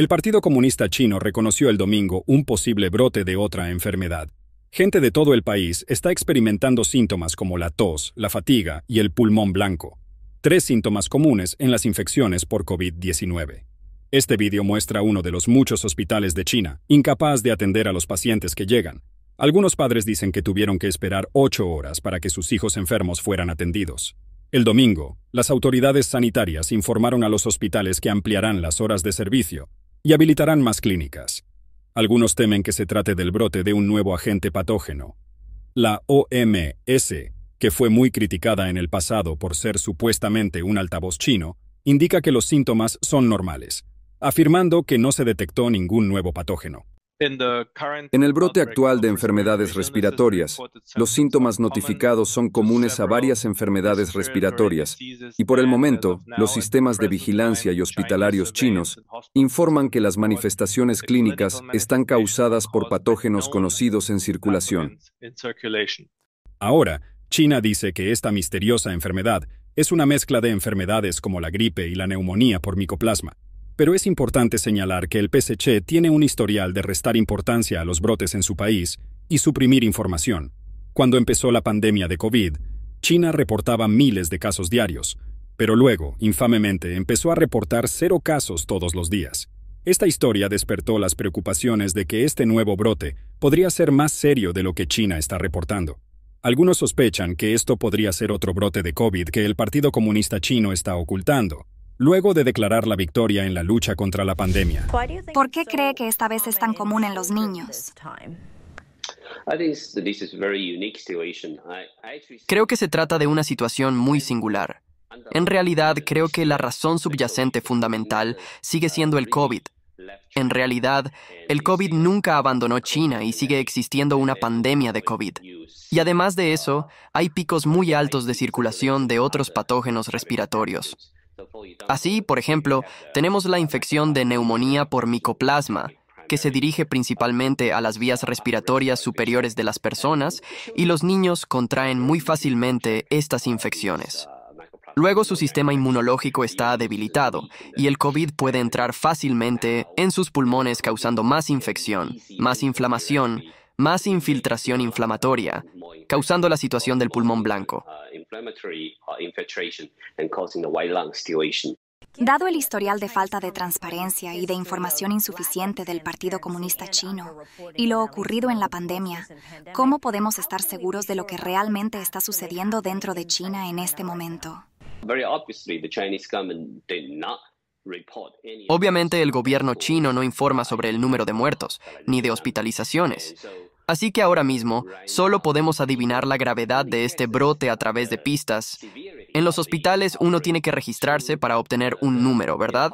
El Partido Comunista Chino reconoció el domingo un posible brote de otra enfermedad. Gente de todo el país está experimentando síntomas como la tos, la fatiga y el pulmón blanco, tres síntomas comunes en las infecciones por COVID-19. Este vídeo muestra uno de los muchos hospitales de China, incapaz de atender a los pacientes que llegan. Algunos padres dicen que tuvieron que esperar ocho horas para que sus hijos enfermos fueran atendidos. El domingo, las autoridades sanitarias informaron a los hospitales que ampliarán las horas de servicio y habilitarán más clínicas. Algunos temen que se trate del brote de un nuevo agente patógeno. La OMS, que fue muy criticada en el pasado por ser supuestamente un altavoz chino, indica que los síntomas son normales, afirmando que no se detectó ningún nuevo patógeno. En el brote actual de enfermedades respiratorias, los síntomas notificados son comunes a varias enfermedades respiratorias y por el uh, momento los sistemas de vigilancia y hospitalarios chinos informan que las manifestaciones uh, clínicas están causadas por patógenos conocidos en circulación. Ahora, China dice que esta misteriosa enfermedad es una mezcla de enfermedades como la gripe y la neumonía por micoplasma. Pero es importante señalar que el PSC tiene un historial de restar importancia a los brotes en su país y suprimir información. Cuando empezó la pandemia de COVID, China reportaba miles de casos diarios, pero luego, infamemente, empezó a reportar cero casos todos los días. Esta historia despertó las preocupaciones de que este nuevo brote podría ser más serio de lo que China está reportando. Algunos sospechan que esto podría ser otro brote de COVID que el Partido Comunista Chino está ocultando, luego de declarar la victoria en la lucha contra la pandemia. ¿Por qué cree que esta vez es tan común en los niños? Creo que se trata de una situación muy singular. En realidad, creo que la razón subyacente fundamental sigue siendo el COVID. En realidad, el COVID nunca abandonó China y sigue existiendo una pandemia de COVID. Y además de eso, hay picos muy altos de circulación de otros patógenos respiratorios. Así, por ejemplo, tenemos la infección de neumonía por micoplasma, que se dirige principalmente a las vías respiratorias superiores de las personas y los niños contraen muy fácilmente estas infecciones. Luego su sistema inmunológico está debilitado y el COVID puede entrar fácilmente en sus pulmones causando más infección, más inflamación más infiltración inflamatoria, causando la situación del pulmón blanco. Dado el historial de falta de transparencia y de información insuficiente del Partido Comunista Chino y lo ocurrido en la pandemia, ¿cómo podemos estar seguros de lo que realmente está sucediendo dentro de China en este momento? Obviamente el gobierno chino no informa sobre el número de muertos ni de hospitalizaciones, Así que ahora mismo solo podemos adivinar la gravedad de este brote a través de pistas. En los hospitales uno tiene que registrarse para obtener un número, ¿verdad?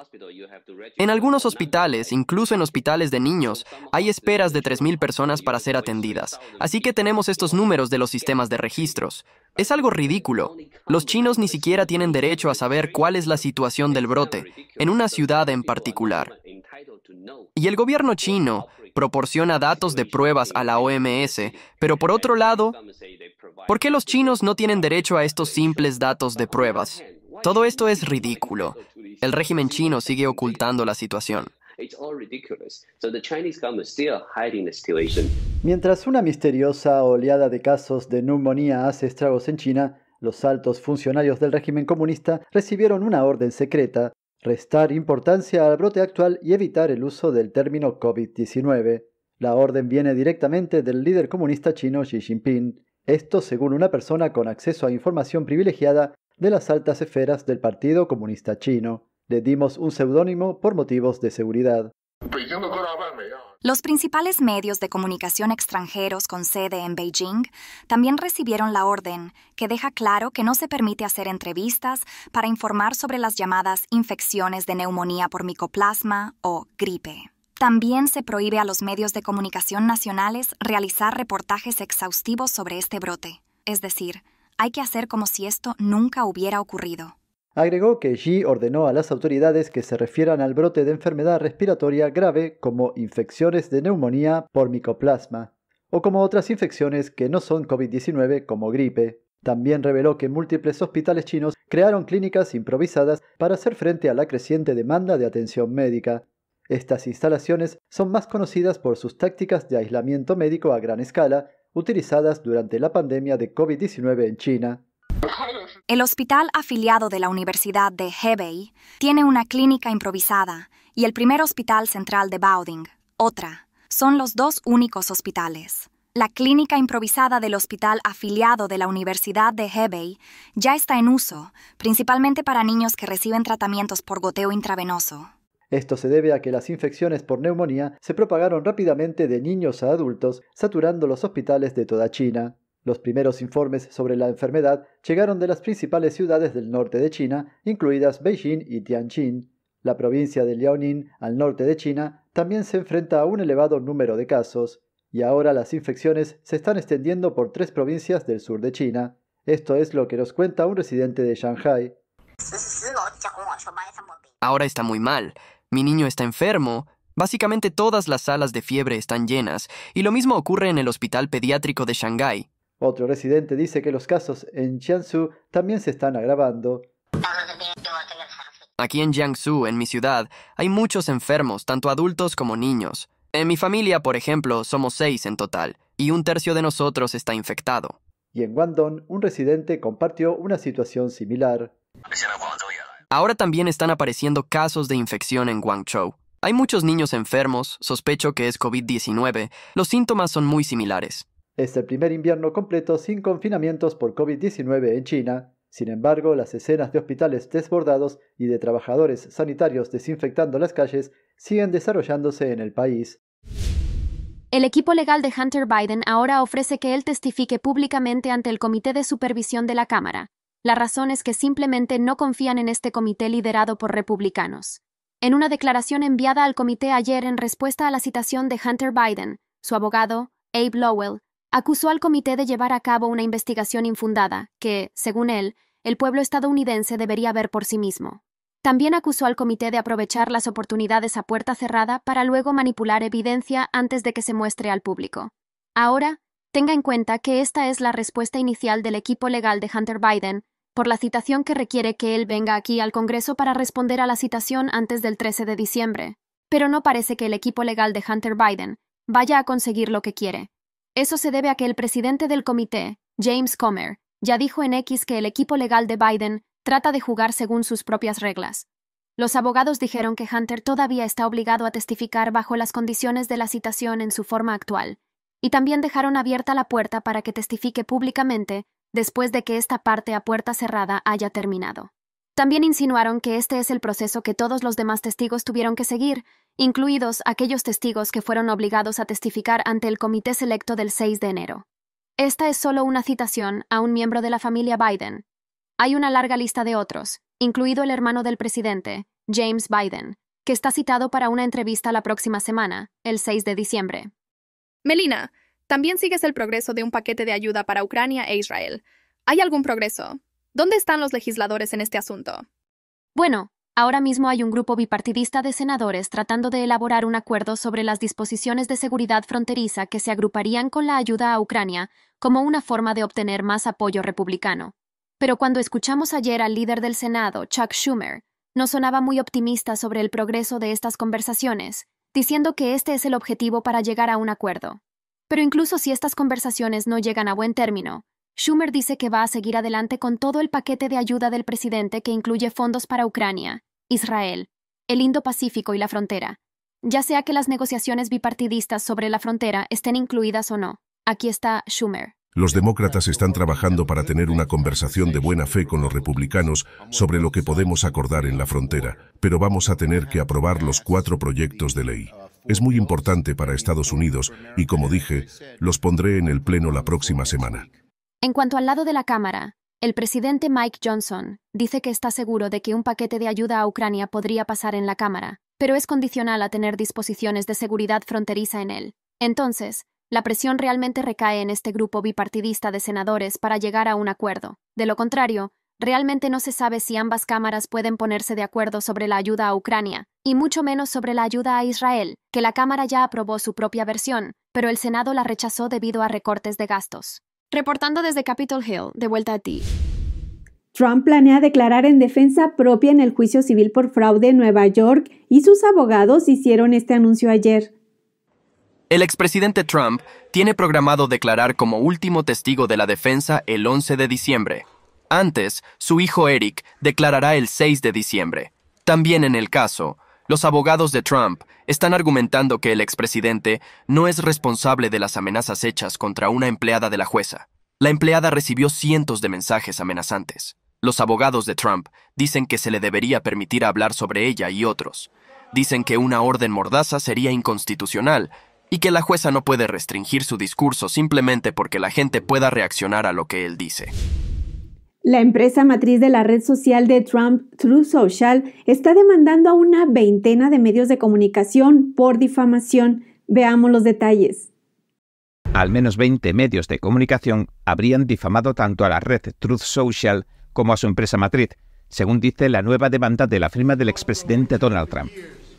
En algunos hospitales, incluso en hospitales de niños, hay esperas de 3.000 personas para ser atendidas. Así que tenemos estos números de los sistemas de registros. Es algo ridículo. Los chinos ni siquiera tienen derecho a saber cuál es la situación del brote, en una ciudad en particular. Y el gobierno chino proporciona datos de pruebas a la OMS, pero por otro lado, ¿por qué los chinos no tienen derecho a estos simples datos de pruebas? Todo esto es ridículo. El régimen chino sigue ocultando la situación. Mientras una misteriosa oleada de casos de neumonía hace estragos en China, los altos funcionarios del régimen comunista recibieron una orden secreta Restar importancia al brote actual y evitar el uso del término COVID-19. La orden viene directamente del líder comunista chino Xi Jinping, esto según una persona con acceso a información privilegiada de las altas esferas del Partido Comunista Chino. Le dimos un seudónimo por motivos de seguridad. Pues los principales medios de comunicación extranjeros con sede en Beijing también recibieron la orden, que deja claro que no se permite hacer entrevistas para informar sobre las llamadas infecciones de neumonía por micoplasma o gripe. También se prohíbe a los medios de comunicación nacionales realizar reportajes exhaustivos sobre este brote, es decir, hay que hacer como si esto nunca hubiera ocurrido. Agregó que Xi ordenó a las autoridades que se refieran al brote de enfermedad respiratoria grave como infecciones de neumonía por micoplasma o como otras infecciones que no son COVID-19 como gripe. También reveló que múltiples hospitales chinos crearon clínicas improvisadas para hacer frente a la creciente demanda de atención médica. Estas instalaciones son más conocidas por sus tácticas de aislamiento médico a gran escala utilizadas durante la pandemia de COVID-19 en China. El hospital afiliado de la Universidad de Hebei tiene una clínica improvisada y el primer hospital central de Baoding, otra. Son los dos únicos hospitales. La clínica improvisada del hospital afiliado de la Universidad de Hebei ya está en uso, principalmente para niños que reciben tratamientos por goteo intravenoso. Esto se debe a que las infecciones por neumonía se propagaron rápidamente de niños a adultos, saturando los hospitales de toda China. Los primeros informes sobre la enfermedad llegaron de las principales ciudades del norte de China, incluidas Beijing y Tianjin. La provincia de Liaoning, al norte de China, también se enfrenta a un elevado número de casos, y ahora las infecciones se están extendiendo por tres provincias del sur de China. Esto es lo que nos cuenta un residente de Shanghai. Ahora está muy mal. Mi niño está enfermo. Básicamente todas las salas de fiebre están llenas, y lo mismo ocurre en el hospital pediátrico de Shanghái. Otro residente dice que los casos en Jiangsu también se están agravando. Aquí en Jiangsu, en mi ciudad, hay muchos enfermos, tanto adultos como niños. En mi familia, por ejemplo, somos seis en total, y un tercio de nosotros está infectado. Y en Guangdong, un residente compartió una situación similar. Ahora también están apareciendo casos de infección en Guangzhou. Hay muchos niños enfermos, sospecho que es COVID-19, los síntomas son muy similares. Es el primer invierno completo sin confinamientos por COVID-19 en China. Sin embargo, las escenas de hospitales desbordados y de trabajadores sanitarios desinfectando las calles siguen desarrollándose en el país. El equipo legal de Hunter Biden ahora ofrece que él testifique públicamente ante el Comité de Supervisión de la Cámara. La razón es que simplemente no confían en este comité liderado por republicanos. En una declaración enviada al comité ayer en respuesta a la citación de Hunter Biden, su abogado, Abe Lowell, acusó al comité de llevar a cabo una investigación infundada que, según él, el pueblo estadounidense debería ver por sí mismo. También acusó al comité de aprovechar las oportunidades a puerta cerrada para luego manipular evidencia antes de que se muestre al público. Ahora, tenga en cuenta que esta es la respuesta inicial del equipo legal de Hunter Biden por la citación que requiere que él venga aquí al Congreso para responder a la citación antes del 13 de diciembre. Pero no parece que el equipo legal de Hunter Biden vaya a conseguir lo que quiere. Eso se debe a que el presidente del comité, James Comer, ya dijo en X que el equipo legal de Biden trata de jugar según sus propias reglas. Los abogados dijeron que Hunter todavía está obligado a testificar bajo las condiciones de la citación en su forma actual, y también dejaron abierta la puerta para que testifique públicamente después de que esta parte a puerta cerrada haya terminado. También insinuaron que este es el proceso que todos los demás testigos tuvieron que seguir, incluidos aquellos testigos que fueron obligados a testificar ante el Comité Selecto del 6 de enero. Esta es solo una citación a un miembro de la familia Biden. Hay una larga lista de otros, incluido el hermano del presidente, James Biden, que está citado para una entrevista la próxima semana, el 6 de diciembre. Melina, también sigues el progreso de un paquete de ayuda para Ucrania e Israel. ¿Hay algún progreso? ¿Dónde están los legisladores en este asunto? Bueno, Ahora mismo hay un grupo bipartidista de senadores tratando de elaborar un acuerdo sobre las disposiciones de seguridad fronteriza que se agruparían con la ayuda a Ucrania como una forma de obtener más apoyo republicano. Pero cuando escuchamos ayer al líder del Senado, Chuck Schumer, no sonaba muy optimista sobre el progreso de estas conversaciones, diciendo que este es el objetivo para llegar a un acuerdo. Pero incluso si estas conversaciones no llegan a buen término, Schumer dice que va a seguir adelante con todo el paquete de ayuda del presidente que incluye fondos para Ucrania Israel, el Indo-Pacífico y la frontera, ya sea que las negociaciones bipartidistas sobre la frontera estén incluidas o no. Aquí está Schumer. Los demócratas están trabajando para tener una conversación de buena fe con los republicanos sobre lo que podemos acordar en la frontera, pero vamos a tener que aprobar los cuatro proyectos de ley. Es muy importante para Estados Unidos y, como dije, los pondré en el Pleno la próxima semana. En cuanto al lado de la Cámara, el presidente Mike Johnson dice que está seguro de que un paquete de ayuda a Ucrania podría pasar en la Cámara, pero es condicional a tener disposiciones de seguridad fronteriza en él. Entonces, la presión realmente recae en este grupo bipartidista de senadores para llegar a un acuerdo. De lo contrario, realmente no se sabe si ambas cámaras pueden ponerse de acuerdo sobre la ayuda a Ucrania, y mucho menos sobre la ayuda a Israel, que la Cámara ya aprobó su propia versión, pero el Senado la rechazó debido a recortes de gastos. Reportando desde Capitol Hill, de vuelta a ti. Trump planea declarar en defensa propia en el juicio civil por fraude en Nueva York y sus abogados hicieron este anuncio ayer. El expresidente Trump tiene programado declarar como último testigo de la defensa el 11 de diciembre. Antes, su hijo Eric declarará el 6 de diciembre. También en el caso, los abogados de Trump están argumentando que el expresidente no es responsable de las amenazas hechas contra una empleada de la jueza. La empleada recibió cientos de mensajes amenazantes. Los abogados de Trump dicen que se le debería permitir hablar sobre ella y otros. Dicen que una orden mordaza sería inconstitucional y que la jueza no puede restringir su discurso simplemente porque la gente pueda reaccionar a lo que él dice. La empresa matriz de la red social de Trump, Truth Social, está demandando a una veintena de medios de comunicación por difamación. Veamos los detalles. Al menos 20 medios de comunicación habrían difamado tanto a la red Truth Social como a su empresa matriz, según dice la nueva demanda de la firma del expresidente Donald Trump.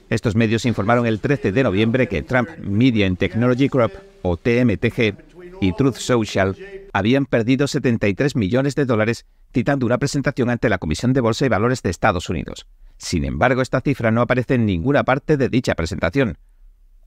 Estos medios informaron el 13 de noviembre que Trump Media and Technology Group, o TMTG, y Truth Social habían perdido 73 millones de dólares citando una presentación ante la Comisión de Bolsa y Valores de Estados Unidos. Sin embargo, esta cifra no aparece en ninguna parte de dicha presentación.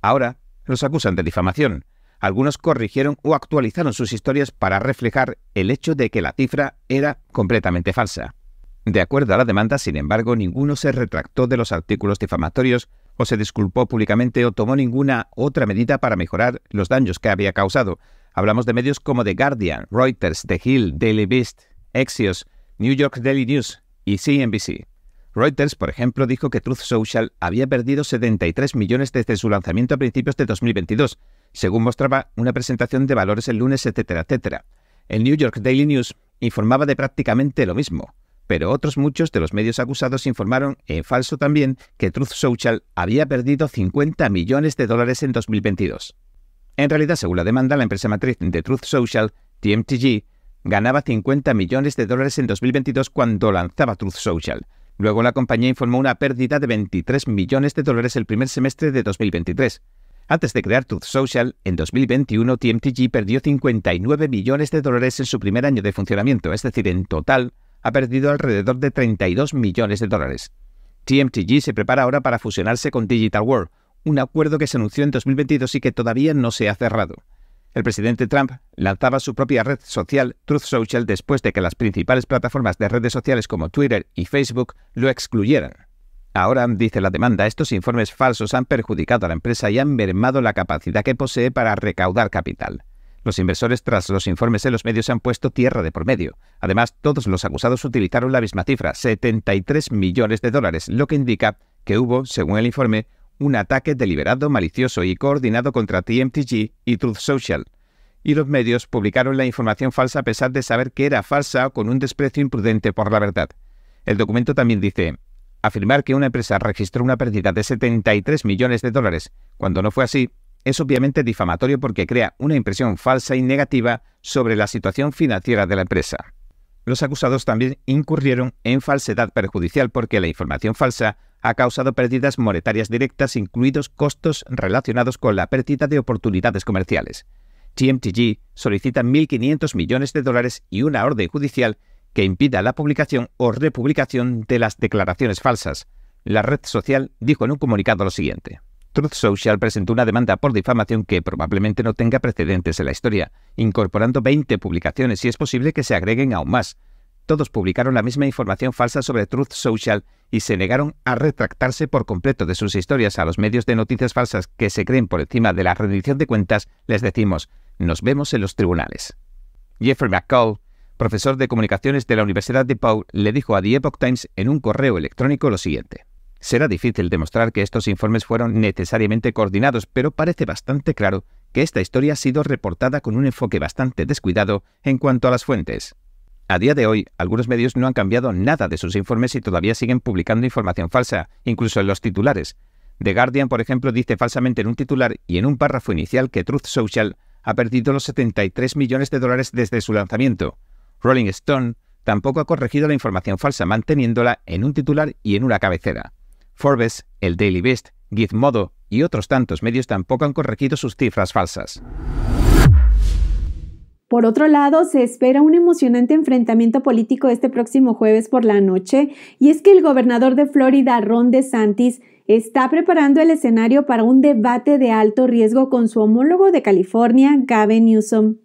Ahora, los acusan de difamación. Algunos corrigieron o actualizaron sus historias para reflejar el hecho de que la cifra era completamente falsa. De acuerdo a la demanda, sin embargo, ninguno se retractó de los artículos difamatorios o se disculpó públicamente o tomó ninguna otra medida para mejorar los daños que había causado, Hablamos de medios como The Guardian, Reuters, The Hill, Daily Beast, Axios, New York Daily News y CNBC. Reuters, por ejemplo, dijo que Truth Social había perdido 73 millones desde su lanzamiento a principios de 2022, según mostraba una presentación de valores el lunes, etcétera, etcétera. El New York Daily News informaba de prácticamente lo mismo, pero otros muchos de los medios acusados informaron, en falso también, que Truth Social había perdido 50 millones de dólares en 2022. En realidad, según la demanda, la empresa matriz de Truth Social, TMTG, ganaba 50 millones de dólares en 2022 cuando lanzaba Truth Social. Luego la compañía informó una pérdida de 23 millones de dólares el primer semestre de 2023. Antes de crear Truth Social, en 2021 TMTG perdió 59 millones de dólares en su primer año de funcionamiento, es decir, en total ha perdido alrededor de 32 millones de dólares. TMTG se prepara ahora para fusionarse con Digital World, un acuerdo que se anunció en 2022 y que todavía no se ha cerrado. El presidente Trump lanzaba su propia red social Truth Social después de que las principales plataformas de redes sociales como Twitter y Facebook lo excluyeran. Ahora, dice la demanda, estos informes falsos han perjudicado a la empresa y han mermado la capacidad que posee para recaudar capital. Los inversores tras los informes en los medios han puesto tierra de por medio. Además, todos los acusados utilizaron la misma cifra, 73 millones de dólares, lo que indica que hubo, según el informe, un ataque deliberado, malicioso y coordinado contra TMTG y Truth Social, y los medios publicaron la información falsa a pesar de saber que era falsa con un desprecio imprudente por la verdad. El documento también dice, afirmar que una empresa registró una pérdida de 73 millones de dólares, cuando no fue así, es obviamente difamatorio porque crea una impresión falsa y negativa sobre la situación financiera de la empresa. Los acusados también incurrieron en falsedad perjudicial porque la información falsa ha causado pérdidas monetarias directas, incluidos costos relacionados con la pérdida de oportunidades comerciales. TMTG solicita 1.500 millones de dólares y una orden judicial que impida la publicación o republicación de las declaraciones falsas. La red social dijo en un comunicado lo siguiente. Truth Social presentó una demanda por difamación que probablemente no tenga precedentes en la historia, incorporando 20 publicaciones y es posible que se agreguen aún más. Todos publicaron la misma información falsa sobre Truth Social y se negaron a retractarse por completo de sus historias a los medios de noticias falsas que se creen por encima de la rendición de cuentas, les decimos, nos vemos en los tribunales. Jeffrey McCall, profesor de comunicaciones de la Universidad de Paul, le dijo a The Epoch Times en un correo electrónico lo siguiente. Será difícil demostrar que estos informes fueron necesariamente coordinados, pero parece bastante claro que esta historia ha sido reportada con un enfoque bastante descuidado en cuanto a las fuentes. A día de hoy, algunos medios no han cambiado nada de sus informes y todavía siguen publicando información falsa, incluso en los titulares. The Guardian, por ejemplo, dice falsamente en un titular y en un párrafo inicial que Truth Social ha perdido los 73 millones de dólares desde su lanzamiento. Rolling Stone tampoco ha corregido la información falsa, manteniéndola en un titular y en una cabecera. Forbes, el Daily Beast, Gizmodo y otros tantos medios tampoco han corregido sus cifras falsas. Por otro lado, se espera un emocionante enfrentamiento político este próximo jueves por la noche, y es que el gobernador de Florida, Ron DeSantis, está preparando el escenario para un debate de alto riesgo con su homólogo de California, Gavin Newsom.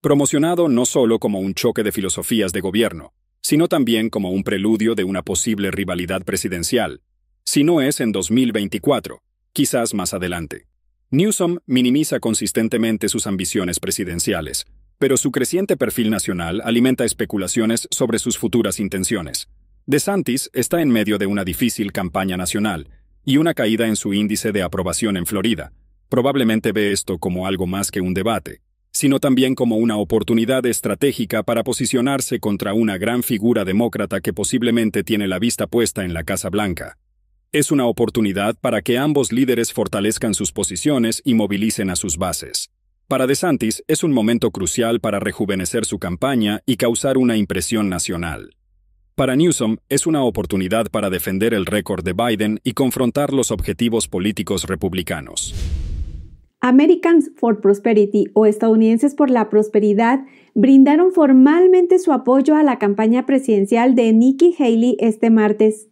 Promocionado no solo como un choque de filosofías de gobierno, sino también como un preludio de una posible rivalidad presidencial, si no es en 2024, quizás más adelante. Newsom minimiza consistentemente sus ambiciones presidenciales, pero su creciente perfil nacional alimenta especulaciones sobre sus futuras intenciones. DeSantis está en medio de una difícil campaña nacional y una caída en su índice de aprobación en Florida. Probablemente ve esto como algo más que un debate, sino también como una oportunidad estratégica para posicionarse contra una gran figura demócrata que posiblemente tiene la vista puesta en la Casa Blanca es una oportunidad para que ambos líderes fortalezcan sus posiciones y movilicen a sus bases. Para DeSantis es un momento crucial para rejuvenecer su campaña y causar una impresión nacional. Para Newsom es una oportunidad para defender el récord de Biden y confrontar los objetivos políticos republicanos. Americans for Prosperity o Estadounidenses por la Prosperidad brindaron formalmente su apoyo a la campaña presidencial de Nikki Haley este martes.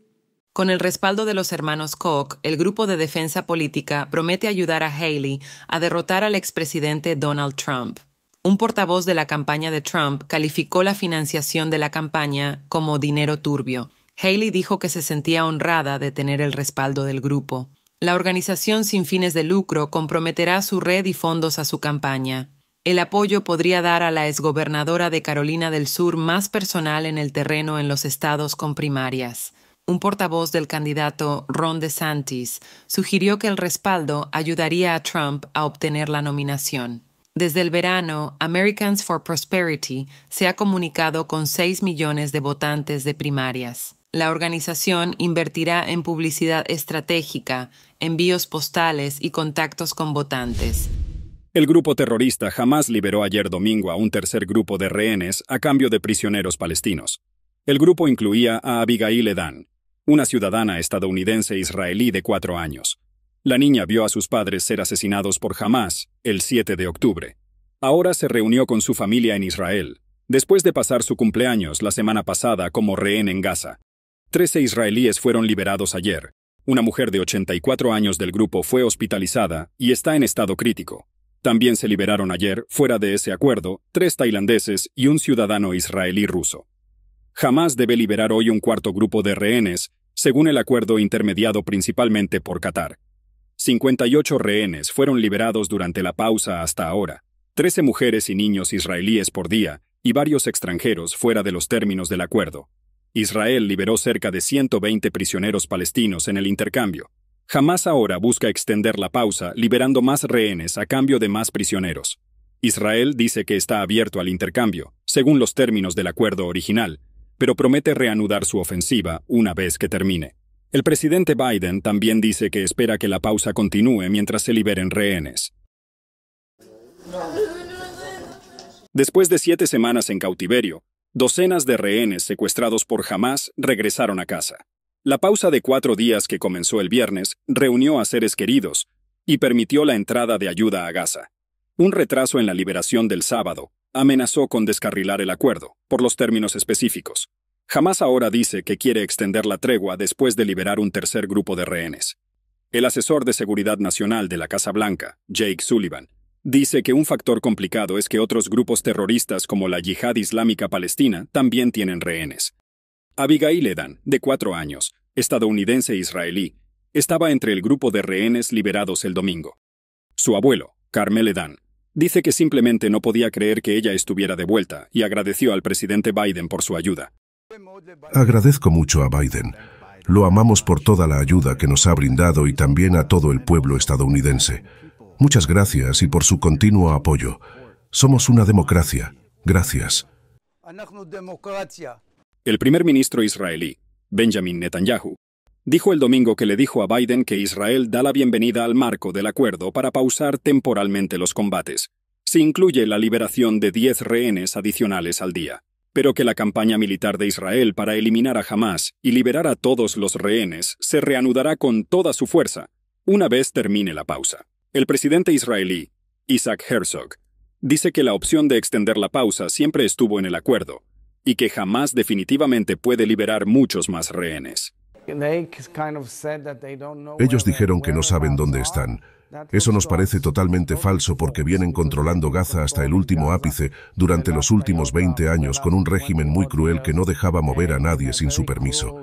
Con el respaldo de los hermanos Koch, el grupo de defensa política promete ayudar a Haley a derrotar al expresidente Donald Trump. Un portavoz de la campaña de Trump calificó la financiación de la campaña como dinero turbio. Haley dijo que se sentía honrada de tener el respaldo del grupo. La organización sin fines de lucro comprometerá su red y fondos a su campaña. El apoyo podría dar a la exgobernadora de Carolina del Sur más personal en el terreno en los estados con primarias. Un portavoz del candidato Ron DeSantis sugirió que el respaldo ayudaría a Trump a obtener la nominación. Desde el verano, Americans for Prosperity se ha comunicado con 6 millones de votantes de primarias. La organización invertirá en publicidad estratégica, envíos postales y contactos con votantes. El grupo terrorista jamás liberó ayer domingo a un tercer grupo de rehenes a cambio de prisioneros palestinos. El grupo incluía a Abigail Edan, una ciudadana estadounidense israelí de cuatro años. La niña vio a sus padres ser asesinados por Hamas el 7 de octubre. Ahora se reunió con su familia en Israel, después de pasar su cumpleaños la semana pasada como rehén en Gaza. Trece israelíes fueron liberados ayer. Una mujer de 84 años del grupo fue hospitalizada y está en estado crítico. También se liberaron ayer, fuera de ese acuerdo, tres tailandeses y un ciudadano israelí ruso jamás debe liberar hoy un cuarto grupo de rehenes, según el acuerdo intermediado principalmente por Qatar. 58 rehenes fueron liberados durante la pausa hasta ahora, 13 mujeres y niños israelíes por día y varios extranjeros fuera de los términos del acuerdo. Israel liberó cerca de 120 prisioneros palestinos en el intercambio. Jamás ahora busca extender la pausa liberando más rehenes a cambio de más prisioneros. Israel dice que está abierto al intercambio, según los términos del acuerdo original, pero promete reanudar su ofensiva una vez que termine. El presidente Biden también dice que espera que la pausa continúe mientras se liberen rehenes. Después de siete semanas en cautiverio, docenas de rehenes secuestrados por Hamas regresaron a casa. La pausa de cuatro días que comenzó el viernes reunió a seres queridos y permitió la entrada de ayuda a Gaza. Un retraso en la liberación del sábado amenazó con descarrilar el acuerdo, por los términos específicos. Jamás ahora dice que quiere extender la tregua después de liberar un tercer grupo de rehenes. El asesor de Seguridad Nacional de la Casa Blanca, Jake Sullivan, dice que un factor complicado es que otros grupos terroristas como la Yihad Islámica Palestina también tienen rehenes. Abigail Edan, de cuatro años, estadounidense israelí, estaba entre el grupo de rehenes liberados el domingo. Su abuelo, Carmel Edan, dice que simplemente no podía creer que ella estuviera de vuelta y agradeció al presidente Biden por su ayuda. Agradezco mucho a Biden. Lo amamos por toda la ayuda que nos ha brindado y también a todo el pueblo estadounidense. Muchas gracias y por su continuo apoyo. Somos una democracia. Gracias. El primer ministro israelí, Benjamin Netanyahu, dijo el domingo que le dijo a Biden que Israel da la bienvenida al marco del acuerdo para pausar temporalmente los combates. Se incluye la liberación de 10 rehenes adicionales al día, pero que la campaña militar de Israel para eliminar a Hamas y liberar a todos los rehenes se reanudará con toda su fuerza una vez termine la pausa. El presidente israelí, Isaac Herzog, dice que la opción de extender la pausa siempre estuvo en el acuerdo y que jamás definitivamente puede liberar muchos más rehenes. Ellos dijeron que no saben dónde están. Eso nos parece totalmente falso porque vienen controlando Gaza hasta el último ápice durante los últimos 20 años con un régimen muy cruel que no dejaba mover a nadie sin su permiso.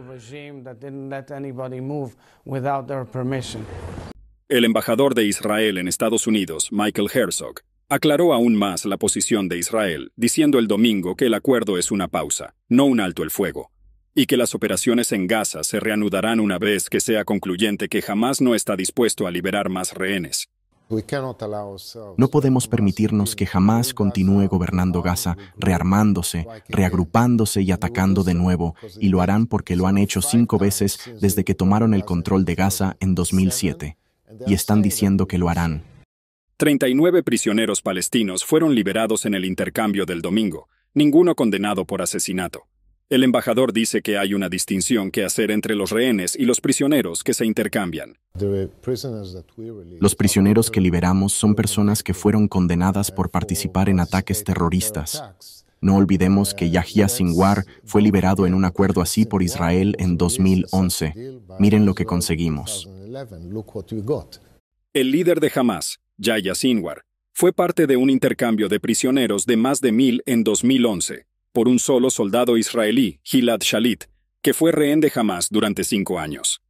El embajador de Israel en Estados Unidos, Michael Herzog, aclaró aún más la posición de Israel, diciendo el domingo que el acuerdo es una pausa, no un alto el fuego, y que las operaciones en Gaza se reanudarán una vez que sea concluyente que jamás no está dispuesto a liberar más rehenes. No podemos permitirnos que jamás continúe gobernando Gaza, rearmándose, reagrupándose y atacando de nuevo, y lo harán porque lo han hecho cinco veces desde que tomaron el control de Gaza en 2007, y están diciendo que lo harán. 39 prisioneros palestinos fueron liberados en el intercambio del domingo, ninguno condenado por asesinato. El embajador dice que hay una distinción que hacer entre los rehenes y los prisioneros que se intercambian. Los prisioneros que liberamos son personas que fueron condenadas por participar en ataques terroristas. No olvidemos que Yahya Sinwar fue liberado en un acuerdo así por Israel en 2011. Miren lo que conseguimos. El líder de Hamas, Yahya Sinwar, fue parte de un intercambio de prisioneros de más de mil en 2011 por un solo soldado israelí, Gilad Shalit, que fue rehén de Hamas durante cinco años.